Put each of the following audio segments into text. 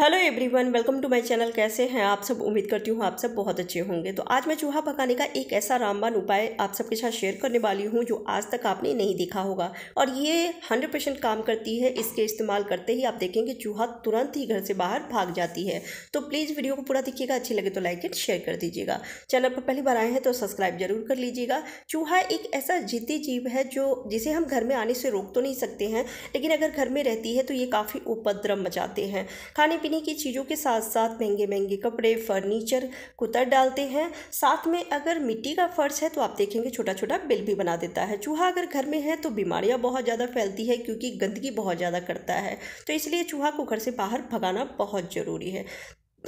hello everyone welcome to my channel कैसे हैं आप सब उम्मीद करती हूँ आप सब बहुत अच्छे होंगे तो आज मैं चूहा पकाने का एक ऐसा रामबान उपाय आप सबके साथ शेयर करने वाली हूँ जो आज तक आपने नहीं देखा होगा और ये 100 परसेंट काम करती है इसके इस्तेमाल करते ही आप देखेंगे चूहा तुरंत ही घर से बाहर भाग जाती है तो प्लीज़ वीडियो को पूरा देखिएगा अच्छी लगे तो लाइक एंड शेयर कर दीजिएगा चैनल पर पहली बार आए हैं तो सब्सक्राइब जरूर कर लीजिएगा चूहा एक ऐसा जीती जीव है जो जिसे हम घर में आने से रोक तो नहीं सकते हैं लेकिन अगर घर में रहती है तो ये काफ़ी उपद्रव मचाते हैं खाने किन्हीं की चीज़ों के साथ साथ महंगे महंगे कपड़े फर्नीचर कुतर डालते हैं साथ में अगर मिट्टी का फर्श है तो आप देखेंगे छोटा छोटा बिल भी बना देता है चूहा अगर घर में है तो बीमारियाँ बहुत ज़्यादा फैलती है क्योंकि गंदगी बहुत ज़्यादा करता है तो इसलिए चूहा को घर से बाहर भगाना बहुत ज़रूरी है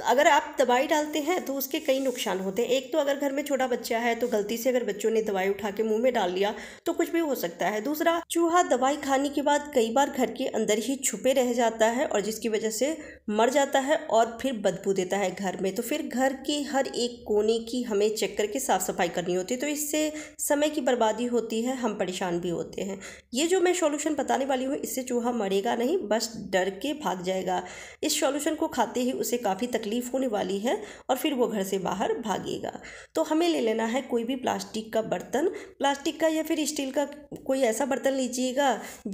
अगर आप दवाई डालते हैं तो उसके कई नुकसान होते हैं एक तो अगर घर में छोटा बच्चा है तो गलती से अगर बच्चों ने दवाई उठा के मुंह में डाल लिया तो कुछ भी हो सकता है दूसरा चूहा दवाई खाने के बाद कई बार घर के अंदर ही छुपे रह जाता है और जिसकी वजह से मर जाता है और फिर बदबू देता है घर में तो फिर घर के हर एक कोने की हमें चेक करके साफ़ सफाई करनी होती है तो इससे समय की बर्बादी होती है हम परेशान भी होते हैं ये जो मैं सॉल्यूशन बताने वाली हूँ इससे चूहा मरेगा नहीं बस डर के भाग जाएगा इस सोल्यूशन को खाते ही उसे काफ़ी तकलीफ़ होने वाली है और फिर वो घर से बाहर भागेगा तो हमें ले लेना है कोई भी प्लास्टिक का बर्तन प्लास्टिक का या फिर स्टील का कोई ऐसा बर्तन लीजिएगा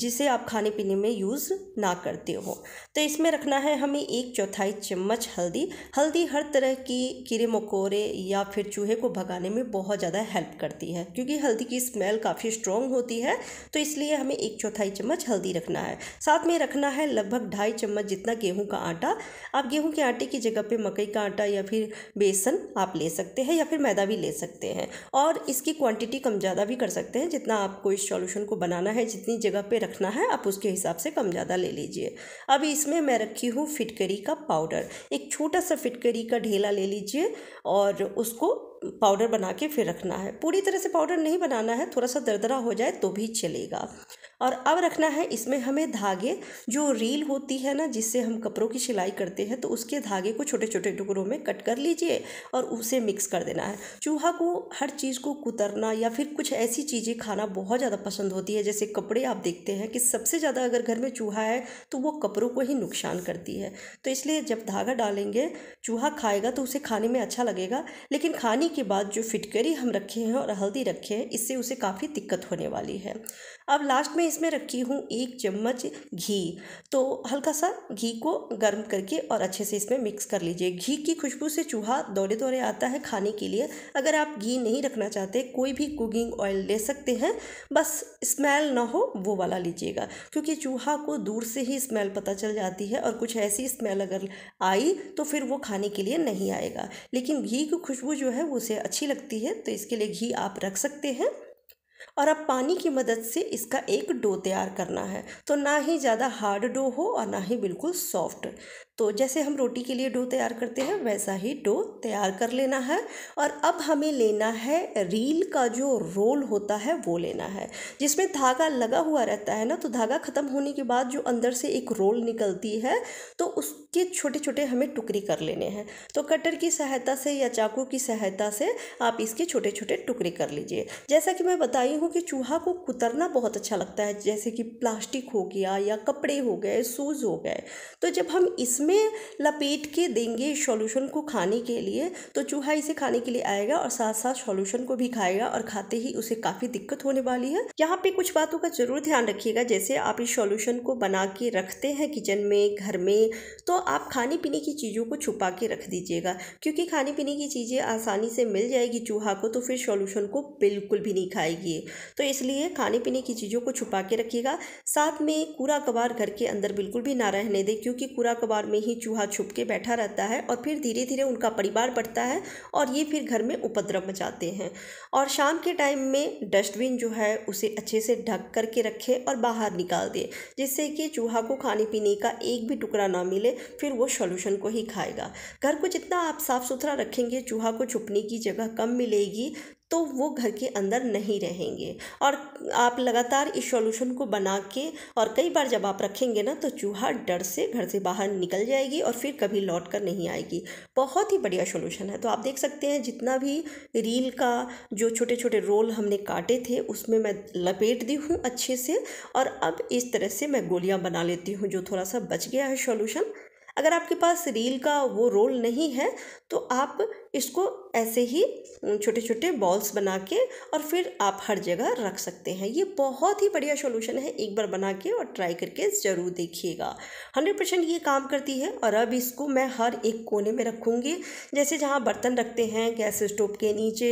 जिसे आप खाने पीने में यूज़ ना करते हो तो इसमें रखना है हमें एक चौथाई चम्मच हल्दी हल्दी हर तरह की कीड़े मकोड़े या फिर चूहे को भगाने में बहुत ज़्यादा हेल्प करती है क्योंकि हल्दी की स्मेल काफ़ी स्ट्रॉन्ग होती है तो इसलिए हमें एक चौथाई चम्मच हल्दी रखना है साथ में रखना है लगभग ढाई चम्मच जितना गेहूं का आटा आप गेहूं के आटे की जगह जगह पे मकई का आटा या फिर बेसन आप ले सकते हैं या फिर मैदा भी ले सकते हैं और इसकी क्वांटिटी कम ज़्यादा भी कर सकते हैं जितना आपको इस सॉल्यूशन को बनाना है जितनी जगह पे रखना है आप उसके हिसाब से कम ज़्यादा ले लीजिए अब इसमें मैं रखी हूँ फिटकरी का पाउडर एक छोटा सा फिटकरी का ढेला ले लीजिए और उसको पाउडर बना के फिर रखना है पूरी तरह से पाउडर नहीं बनाना है थोड़ा सा दरदरा हो जाए तो भी चलेगा और अब रखना है इसमें हमें धागे जो रील होती है ना जिससे हम कपड़ों की सिलाई करते हैं तो उसके धागे को छोटे छोटे टुकड़ों में कट कर लीजिए और उसे मिक्स कर देना है चूहा को हर चीज़ को कुतरना या फिर कुछ ऐसी चीज़ें खाना बहुत ज़्यादा पसंद होती है जैसे कपड़े आप देखते हैं कि सबसे ज़्यादा अगर घर में चूहा है तो वो कपड़ों को ही नुकसान करती है तो इसलिए जब धागा डालेंगे चूहा खाएगा तो उसे खाने में अच्छा लगेगा लेकिन खाने पानी के बाद जो फिटकरी हम रखे हैं और हल्दी रखे हैं इससे उसे काफ़ी दिक्कत होने वाली है अब लास्ट में इसमें रखी हूँ एक चम्मच घी तो हल्का सा घी को गर्म करके और अच्छे से इसमें मिक्स कर लीजिए घी की खुशबू से चूहा दौड़े दौड़े आता है खाने के लिए अगर आप घी नहीं रखना चाहते कोई भी कुकिंग ऑयल ले सकते हैं बस स्मेल ना हो वो वाला लीजिएगा क्योंकि चूहा को दूर से ही स्मेल पता चल जाती है और कुछ ऐसी स्मेल अगर आई तो फिर वो खाने के लिए नहीं आएगा लेकिन घी की खुशबू जो है वो उसे अच्छी लगती है तो इसके लिए घी आप रख सकते हैं और अब पानी की मदद से इसका एक डो तैयार करना है तो ना ही ज़्यादा हार्ड डो हो और ना ही बिल्कुल सॉफ्ट तो जैसे हम रोटी के लिए डो तैयार करते हैं वैसा ही डो तैयार कर लेना है और अब हमें लेना है रील का जो रोल होता है वो लेना है जिसमें धागा लगा हुआ रहता है ना तो धागा ख़त्म होने के बाद जो अंदर से एक रोल निकलती है तो उसके छोटे छोटे हमें टुकड़ी कर लेने हैं तो कटर की सहायता से या चाकू की सहायता से आप इसके छोटे छोटे टुकड़े कर लीजिए जैसा कि मैं बताई हूँ कि चूहा को कुतरना बहुत अच्छा लगता है जैसे कि प्लास्टिक हो गया या कपड़े हो गए शूज़ हो गए तो जब हम इसमें में लपेट के देंगे सॉल्यूशन को खाने के लिए तो चूहा इसे खाने के लिए आएगा और साथ साथ सॉल्यूशन को भी खाएगा और खाते ही उसे काफ़ी दिक्कत होने वाली है यहाँ पे कुछ बातों का जरूर ध्यान रखिएगा जैसे आप इस सॉल्यूशन को बना के रखते हैं किचन में घर में तो आप खाने पीने की चीज़ों को छुपा के रख दीजिएगा क्योंकि खाने पीने की चीज़ें आसानी से मिल जाएगी चूहा को तो फिर सॉल्यूशन को बिल्कुल भी नहीं खाएगी तो इसलिए खाने पीने की चीज़ों को छुपा के रखिएगा साथ में कूड़ा कबार घर के अंदर बिल्कुल भी ना रहने दें क्योंकि कूड़ा कबार में में ही चूहा छुप के बैठा रहता है और फिर धीरे धीरे उनका परिवार बढ़ता है और ये फिर घर में उपद्रव मचाते हैं और शाम के टाइम में डस्टबिन जो है उसे अच्छे से ढक करके रखें और बाहर निकाल दें जिससे कि चूहा को खाने पीने का एक भी टुकड़ा ना मिले फिर वो सोल्यूशन को ही खाएगा घर को जितना आप साफ़ सुथरा रखेंगे चूहा को छुपने की जगह कम मिलेगी तो वो घर के अंदर नहीं रहेंगे और आप लगातार इस सॉल्यूशन को बना के और कई बार जब आप रखेंगे ना तो चूहा डर से घर से बाहर निकल जाएगी और फिर कभी लौट कर नहीं आएगी बहुत ही बढ़िया सॉल्यूशन है तो आप देख सकते हैं जितना भी रील का जो छोटे छोटे रोल हमने काटे थे उसमें मैं लपेट दी हूँ अच्छे से और अब इस तरह से मैं गोलियाँ बना लेती हूँ जो थोड़ा सा बच गया है सॉल्यूशन अगर आपके पास रील का वो रोल नहीं है तो आप इसको ऐसे ही छोटे छोटे बॉल्स बना के और फिर आप हर जगह रख सकते हैं ये बहुत ही बढ़िया सोल्यूशन है एक बार बना के और ट्राई करके ज़रूर देखिएगा हंड्रेड परसेंट ये काम करती है और अब इसको मैं हर एक कोने में रखूँगी जैसे जहाँ बर्तन रखते हैं गैस स्टोव के नीचे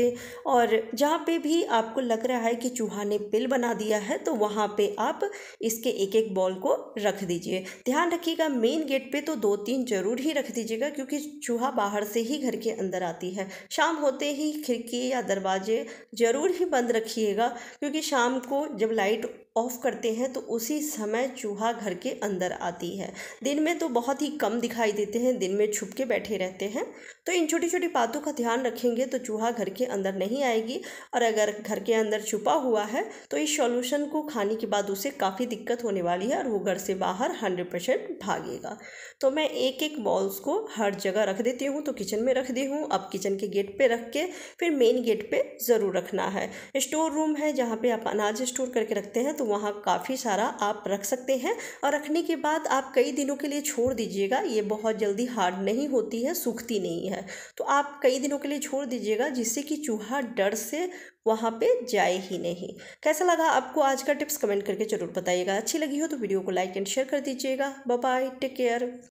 और जहाँ पे भी आपको लग रहा है कि चूहा ने पिल बना दिया है तो वहाँ पर आप इसके एक एक बॉल को रख दीजिए ध्यान रखिएगा मेन गेट पर तो दो तीन जरूर ही रख दीजिएगा क्योंकि चूहा बाहर से ही घर के अंदर आती है शाम होते ही खिड़की या दरवाजे ज़रूर ही बंद रखिएगा क्योंकि शाम को जब लाइट ऑफ़ करते हैं तो उसी समय चूहा घर के अंदर आती है दिन में तो बहुत ही कम दिखाई देते हैं दिन में छुप के बैठे रहते हैं तो इन छोटी छोटी बातों का ध्यान रखेंगे तो चूहा घर के अंदर नहीं आएगी और अगर घर के अंदर छुपा हुआ है तो इस सॉल्यूशन को खाने के बाद उसे काफ़ी दिक्कत होने वाली है और वो घर से बाहर हंड्रेड परसेंट भागेगा तो मैं एक एक बॉल्स को हर जगह रख देती हूँ तो किचन में रख दी हूँ अब किचन के गेट पर रख के फिर मेन गेट पर ज़रूर रखना है स्टोर रूम है जहाँ पर आप अनाज स्टोर करके रखते हैं तो वहाँ काफ़ी सारा आप रख सकते हैं और रखने के बाद आप कई दिनों के लिए छोड़ दीजिएगा ये बहुत जल्दी हार्ड नहीं होती है सूखती नहीं है तो आप कई दिनों के लिए छोड़ दीजिएगा जिससे कि चूहा डर से वहाँ पे जाए ही नहीं कैसा लगा आपको आज का टिप्स कमेंट करके ज़रूर बताइएगा अच्छी लगी हो तो वीडियो को लाइक एंड शेयर कर दीजिएगा बाय टेक केयर